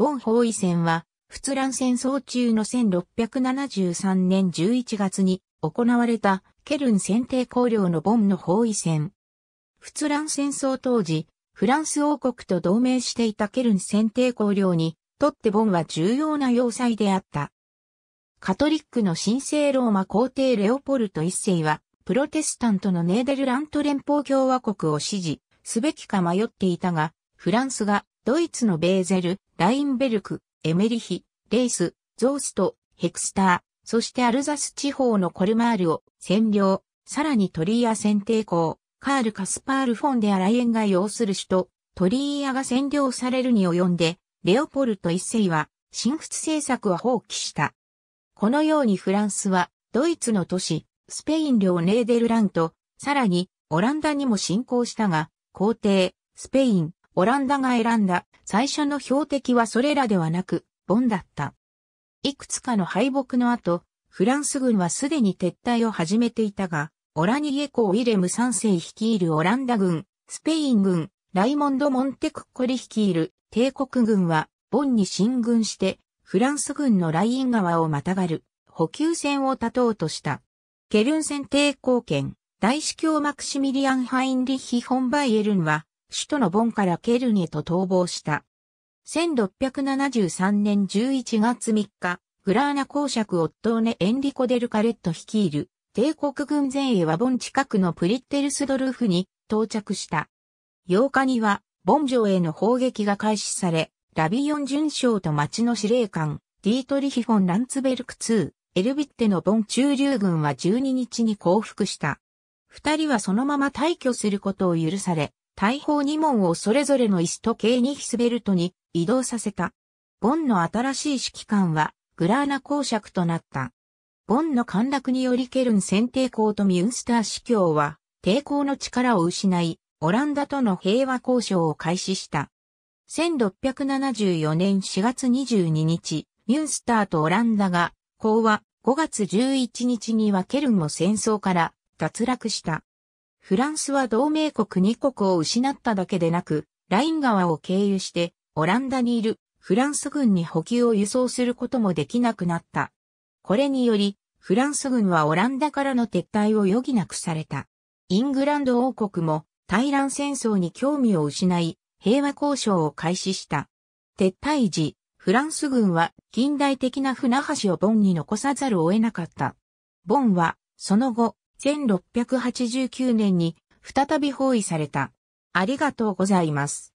ボン包囲戦は、仏蘭戦争中の1673年11月に行われたケルン選定公領のボンの包囲戦。仏蘭戦争当時、フランス王国と同盟していたケルン選定公領にとってボンは重要な要塞であった。カトリックの神聖ローマ皇帝レオポルト一世は、プロテスタントのネーデルラント連邦共和国を支持すべきか迷っていたが、フランスがドイツのベーゼル、ラインベルク、エメリヒ、レイス、ゾースト、ヘクスター、そしてアルザス地方のコルマールを占領、さらにトリーア選定校、カール・カスパール・フォンデ・アライエンが要する首都、トリーアが占領されるに及んで、レオポルト一世は、新仏政策を放棄した。このようにフランスは、ドイツの都市、スペイン領ネーデルラント、さらに、オランダにも侵攻したが、皇帝、スペイン、オランダが選んだ最初の標的はそれらではなく、ボンだった。いくつかの敗北の後、フランス軍はすでに撤退を始めていたが、オラニエコ・ウィレム3世率いるオランダ軍、スペイン軍、ライモンド・モンテクッコリ率いる帝国軍は、ボンに進軍して、フランス軍のライン川をまたがる補給線を立とうとした。ケルン戦抵抗献、大司教マクシミリアン・ハインリヒ・ホンバイエルンは、首都のボンからケルンへと逃亡した。1673年11月3日、グラーナ公爵オットーネ・エンリコ・デル・カレット率いる帝国軍前衛はボン近くのプリッテルスドルフに到着した。8日には、ボン城への砲撃が開始され、ラビヨン巡将と町の司令官、ディートリヒ・フォン・ランツベルク2、エルビッテのボン中流軍は12日に降伏した。二人はそのまま退去することを許され、大砲2門をそれぞれのイスト系にヒスベルトに移動させた。ボンの新しい指揮官はグラーナ公爵となった。ボンの陥落によりケルン選定校とミュンスター司教は抵抗の力を失い、オランダとの平和交渉を開始した。1674年4月22日、ミュンスターとオランダが、講和5月11日にはケルンも戦争から脱落した。フランスは同盟国2国を失っただけでなく、ライン川を経由して、オランダにいるフランス軍に補給を輸送することもできなくなった。これにより、フランス軍はオランダからの撤退を余儀なくされた。イングランド王国も、対乱戦争に興味を失い、平和交渉を開始した。撤退時、フランス軍は近代的な船橋をボンに残さざるを得なかった。ボンは、その後、1689年に再び包囲された。ありがとうございます。